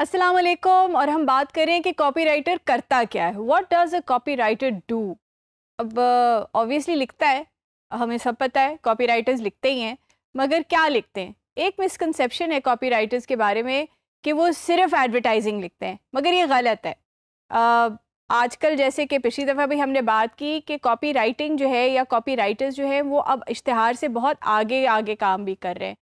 अस्सलाम वालेकुम और हम बात करें कि कॉपीराइटर करता क्या है what does a copywriter do अब ऑब्वियसली लिखता है हमें सब पता है कॉपीराइटर्स लिखते ही हैं मगर क्या लिखते हैं एक मिसकंसेप्शन है कॉपीराइटर्स के बारे में कि वो सिर्फ एडवर्टाइजिंग लिखते हैं मगर ये गलत है आजकल जैसे कि पिछली दफ़ा भी हमने बात की कि कॉपी राइटिंग जो है या कॉपी राइटर्स जो है वो अब इश्तहार से बहुत आगे आगे काम भी कर रहे हैं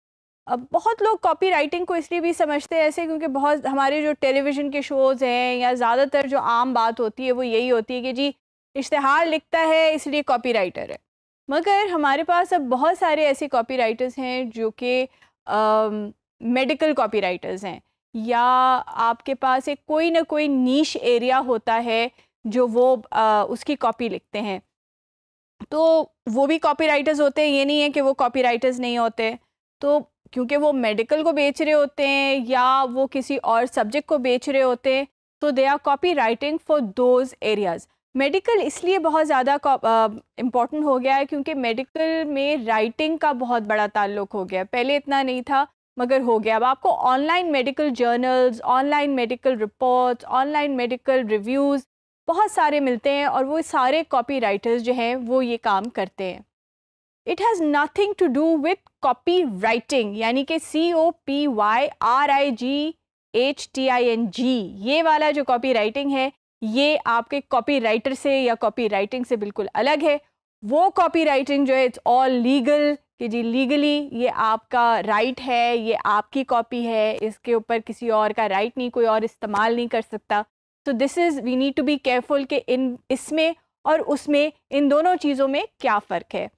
अब बहुत लोग कॉपी राइटिंग को इसलिए भी समझते हैं ऐसे क्योंकि बहुत हमारे जो टेलीविज़न के शोज़ हैं या ज़्यादातर जो आम बात होती है वो यही होती है कि जी इश्तहार लिखता है इसलिए कॉपी राइटर है मगर हमारे पास अब बहुत सारे ऐसे कॉपी राइटर्स हैं जो कि मेडिकल कॉपी राइटर्स हैं या आपके पास एक कोई ना कोई नीच एरिया होता है जो वो आ, उसकी कॉपी लिखते हैं तो वो भी कॉपी राइटर्स होते हैं ये नहीं है कि वो कॉपी राइटर्स नहीं होते तो क्योंकि वो मेडिकल को बेच रहे होते हैं या वो किसी और सब्जेक्ट को बेच रहे होते हैं तो they are copywriting for those areas medical इसलिए बहुत ज़्यादा इम्पॉर्टेंट हो गया है क्योंकि मेडिकल में राइटिंग का बहुत बड़ा ताल्लुक हो गया पहले इतना नहीं था मगर हो गया अब आपको online medical journals online medical reports online medical reviews बहुत सारे मिलते हैं और वो सारे कॉपी राइटर्स जो हैं वो ये काम करते हैं it has nothing to do with copywriting यानी कि C O P Y R I G H T I N G ये वाला जो कॉपी राइटिंग है ये आपके कॉपी राइटर से या कॉपी राइटिंग से बिल्कुल अलग है वो कॉपी राइटिंग जो है इट्स ऑल लीगल कि जी लीगली ये आपका राइट है ये आपकी कॉपी है इसके ऊपर किसी और का राइट नहीं कोई और इस्तेमाल नहीं कर सकता तो this is we need to be careful कि इन इसमें और उसमें इन दोनों चीज़ों में क्या फ़र्क है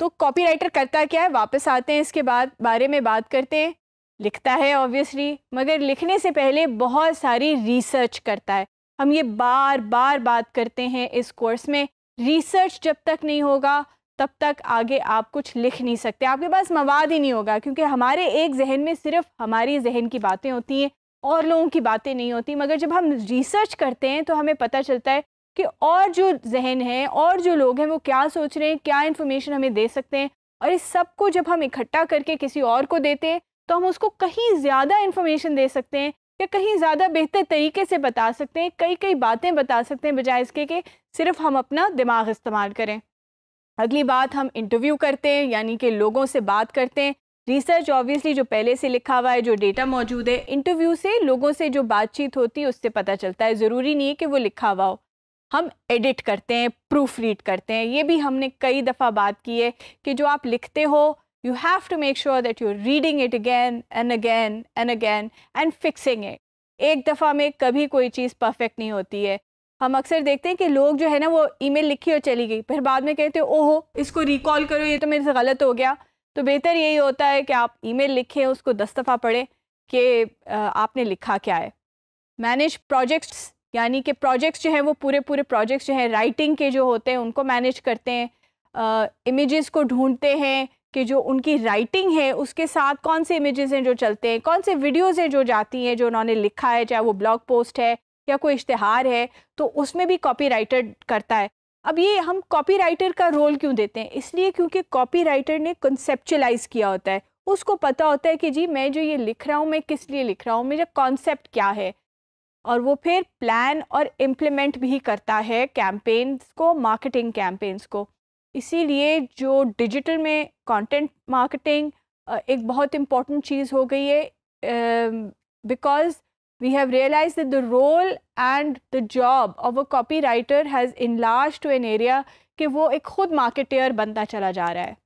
तो कॉपीराइटर करता क्या है वापस आते हैं इसके बाद बारे में बात करते हैं लिखता है ऑब्वियसली मगर लिखने से पहले बहुत सारी रिसर्च करता है हम ये बार बार बात करते हैं इस कोर्स में रिसर्च जब तक नहीं होगा तब तक आगे आप कुछ लिख नहीं सकते आपके पास मवाद ही नहीं होगा क्योंकि हमारे एक जहन में सिर्फ हमारी जहन की बातें होती हैं और लोगों की बातें नहीं होती मगर जब हम रिसर्च करते हैं तो हमें पता चलता है कि और जो जहन है और जो लोग हैं वो क्या सोच रहे हैं क्या इन्फॉर्मेशन हमें दे सकते हैं और इस सब को जब हम इकट्ठा करके किसी और को देते हैं तो हम उसको कहीं ज़्यादा इन्फॉर्मेशन दे सकते हैं या कहीं ज़्यादा बेहतर तरीके से बता सकते हैं कई कई बातें बता सकते हैं बजाय इसके कि सिर्फ हम अपना दिमाग इस्तेमाल करें अगली बात हम इंटरव्यू करते हैं यानी कि लोगों से बात करते हैं रिसर्च ऑब्वियसली जो पहले से लिखा हुआ है जो डेटा मौजूद है इंटरव्यू से लोगों से जो बातचीत होती है उससे पता चलता है ज़रूरी नहीं है कि वो लिखा हुआ हो हम एडिट करते हैं प्रूफ रीड करते हैं ये भी हमने कई दफ़ा बात की है कि जो आप लिखते हो have to make sure that you are reading it again and again and again and fixing it एक दफ़ा में कभी कोई चीज़ परफेक्ट नहीं होती है हम अक्सर देखते हैं कि लोग जो है ना वो ईमेल लिखी और चली गई फिर बाद में कहते हैं ओहो इसको रिकॉल करो ये तो मेरे से गलत हो गया तो बेहतर यही होता है कि आप ईमेल लिखें उसको दस दफ़ा पढ़ें कि आपने लिखा क्या है मैनेज प्रोजेक्ट्स यानी कि प्रोजेक्ट्स जो हैं वो पूरे पूरे प्रोजेक्ट्स जो हैं राइटिंग के जो होते हैं उनको मैनेज करते हैं इमेजेस को ढूंढते हैं कि जो उनकी राइटिंग है उसके साथ कौन से इमेजेस हैं जो चलते हैं कौन से वीडियोज़ हैं जो जाती हैं जो उन्होंने लिखा है चाहे वो ब्लॉग पोस्ट है या कोई इश्तहार है तो उसमें भी कॉपी करता है अब ये हम कॉपी का रोल क्यों देते हैं इसलिए क्योंकि कॉपी ने कंसेप्चुलाइज़ किया होता है उसको पता होता है कि जी मैं जो ये लिख रहा हूँ मैं किस लिए लिख रहा हूँ मेरा कॉन्सेप्ट क्या है और वो फिर प्लान और इम्प्लीमेंट भी करता है कैंपेन्स को मार्केटिंग कैंपेन्स को इसीलिए जो डिजिटल में कंटेंट मार्केटिंग एक बहुत इम्पॉर्टेंट चीज़ हो गई है because we have realize the role and the job of a copywriter has in last two and area कि वो एक खुद मार्केटर बनता चला जा रहा है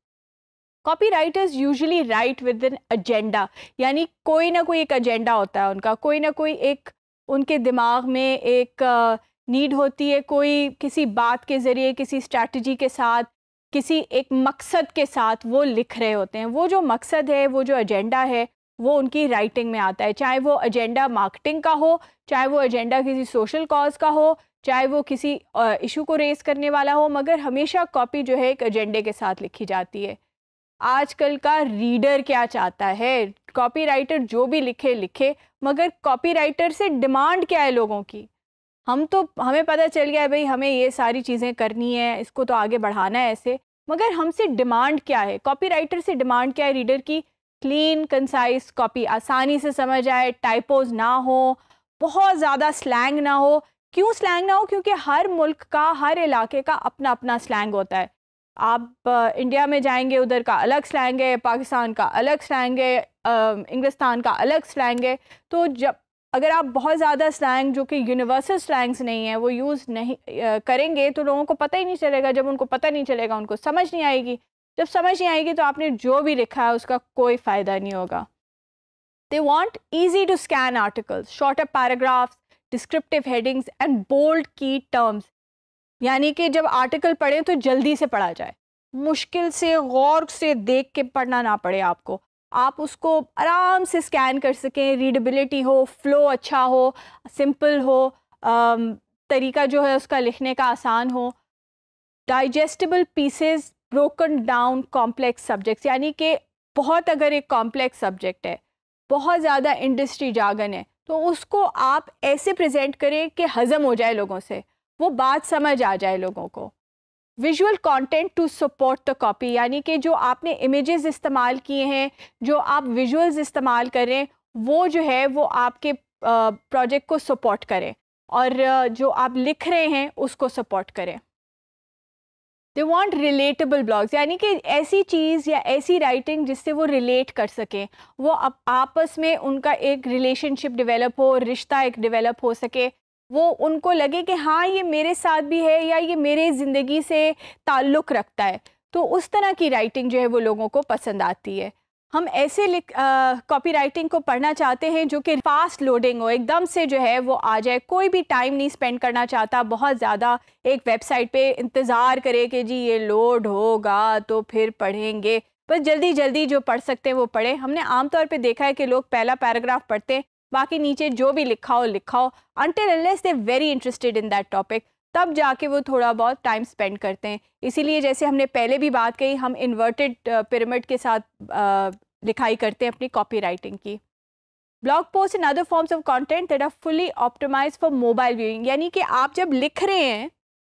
writers usually write with an agenda यानी कोई ना कोई एक एजेंडा होता है उनका कोई ना कोई एक उनके दिमाग में एक नीड होती है कोई किसी बात के ज़रिए किसी स्ट्रैटी के साथ किसी एक मकसद के साथ वो लिख रहे होते हैं वो जो मकसद है वो जो एजेंडा है वो उनकी राइटिंग में आता है चाहे वो एजेंडा मार्केटिंग का हो चाहे वो एजेंडा किसी सोशल कॉज का हो चाहे वो किसी इशू को रेस करने वाला हो मगर हमेशा कॉपी जो है एक एजेंडे के साथ लिखी जाती है आजकल का रीडर क्या चाहता है कॉपीराइटर जो भी लिखे लिखे मगर कॉपीराइटर से डिमांड क्या है लोगों की हम तो हमें पता चल गया है भाई हमें ये सारी चीज़ें करनी है इसको तो आगे बढ़ाना है ऐसे मगर हमसे डिमांड क्या है कॉपीराइटर से डिमांड क्या है रीडर की क्लीन कंसाइज कॉपी आसानी से समझ आए टाइपोज ना हो बहुत ज़्यादा स्लैंग ना हो क्यों स्लैंग ना हो क्योंकि हर मुल्क का हर इलाके का अपना अपना स्लैंग होता है आप इंडिया में जाएंगे उधर का अलग स्लैंग है पाकिस्तान का अलग स्लैंग है इंग्लिस्तान का अलग स्लैंग है तो जब अगर आप बहुत ज़्यादा स्लैंग जो कि यूनिवर्सल स्लैंग्स नहीं है वो यूज़ नहीं आ, करेंगे तो लोगों को पता ही नहीं चलेगा जब उनको पता नहीं चलेगा उनको समझ नहीं आएगी जब समझ नहीं आएगी तो आपने जो भी लिखा है उसका कोई फ़ायदा नहीं होगा they want easy to scan articles short up paragraphs descriptive headings and bold key terms यानी कि जब आर्टिकल पढ़ें तो जल्दी से पढ़ा जाए मुश्किल से गौर से देख के पढ़ना ना पड़े आपको आप उसको आराम से स्कैन कर सकें रीडेबिलिटी हो फ्लो अच्छा हो सिंपल हो तरीका जो है उसका लिखने का आसान हो digestible pieces broken down complex subjects यानी कि बहुत अगर एक कॉम्प्लेक्स सब्जेक्ट है बहुत ज़्यादा इंडस्ट्री जागन है तो उसको आप ऐसे प्रेजेंट करें कि हज़म हो जाए लोगों से वो बात समझ आ जाए लोगों को visual content to support the copy यानी कि जो आपने इमेजेस इस्तेमाल किए हैं जो आप विजुअल्स इस्तेमाल करें वो जो है वो आपके प्रोजेक्ट को सपोर्ट करें और जो आप लिख रहे हैं उसको सपोर्ट करें दे वांट रिलेटेबल ब्लॉग्स यानी कि ऐसी चीज़ या ऐसी राइटिंग जिससे वो रिलेट कर सकें वो आप आपस में उनका एक रिलेशनशिप डिवेलप हो रिश्ता एक डिवेलप हो सके वो उनको लगे कि हाँ ये मेरे साथ भी है या ये मेरे ज़िंदगी से ताल्लुक़ रखता है तो उस तरह की राइटिंग जो है वो लोगों को पसंद आती है हम ऐसे लिख कॉपी राइटिंग को पढ़ना चाहते हैं जो कि फास्ट लोडिंग हो एकदम से जो है वो आ जाए कोई भी टाइम नहीं स्पेंड करना चाहता बहुत ज़्यादा एक वेबसाइट पे इंतज़ार करे कि जी ये लोड होगा तो फिर पढ़ेंगे बस जल्दी जल्दी जो पढ़ सकते हैं वो पढ़ें हमने आमतौर पे देखा है कि लोग पहला पैराग्राफ पढ़ते हैं बाकी नीचे जो भी लिखा हो लिखा हो until unless they very interested in that topic तब जाके वो थोड़ा बहुत टाइम स्पेंड करते हैं इसीलिए जैसे हमने पहले भी बात कही हम इन्वर्टेड पिरामिड uh, के साथ uh, लिखाई करते हैं अपनी कॉपी राइटिंग की blog post in other forms of content that are fully optimise for mobile viewing यानी कि आप जब लिख रहे हैं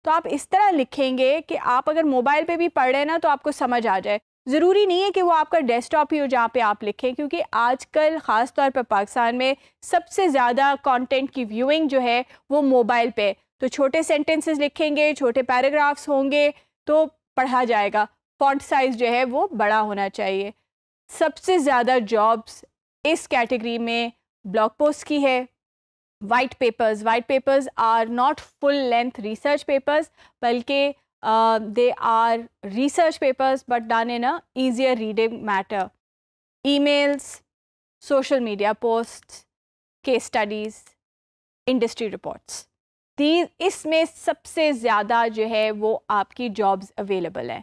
तो आप इस तरह लिखेंगे कि आप अगर मोबाइल पे भी पढ़ रहे हैं ना तो आपको समझ आ जाए ज़रूरी नहीं है कि वो आपका डेस्कटॉप ही हो जहाँ पे आप लिखें क्योंकि आजकल ख़ास तौर पर पाकिस्तान में सबसे ज़्यादा कंटेंट की व्यूइंग जो है वो मोबाइल पे तो छोटे सेंटेंसेस लिखेंगे छोटे पैराग्राफ्स होंगे तो पढ़ा जाएगा फॉन्ट साइज़ जो है वो बड़ा होना चाहिए सबसे ज़्यादा जॉब्स इस कैटेगरी में ब्लॉग पोस्ट की है white papers white papers are not full length research papers बल्कि Um, they are research papers but done in a easier reading matter. Emails, social media posts, case studies, industry reports. These इसमें सबसे ज़्यादा जो है वो आपकी jobs available है.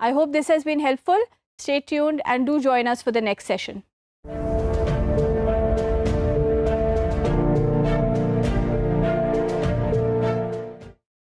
I hope this has been helpful. Stay tuned and do join us for the next session.